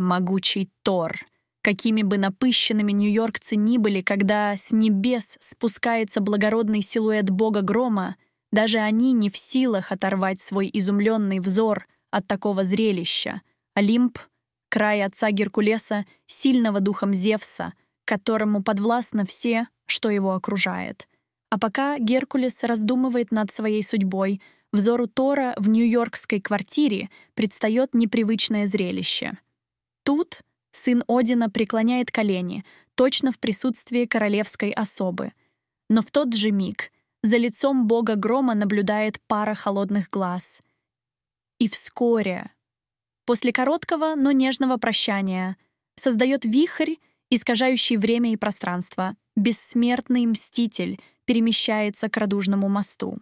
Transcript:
Могучий Тор. Какими бы напыщенными нью-йоркцы ни были, когда с небес спускается благородный силуэт бога грома, даже они не в силах оторвать свой изумленный взор от такого зрелища. Олимп — край отца Геркулеса, сильного духом Зевса, которому подвластно все, что его окружает. А пока Геркулес раздумывает над своей судьбой, взору Тора в нью-йоркской квартире предстает непривычное зрелище — Тут сын Одина преклоняет колени, точно в присутствии королевской особы. Но в тот же миг за лицом бога грома наблюдает пара холодных глаз. И вскоре, после короткого, но нежного прощания, создает вихрь, искажающий время и пространство. Бессмертный мститель перемещается к радужному мосту.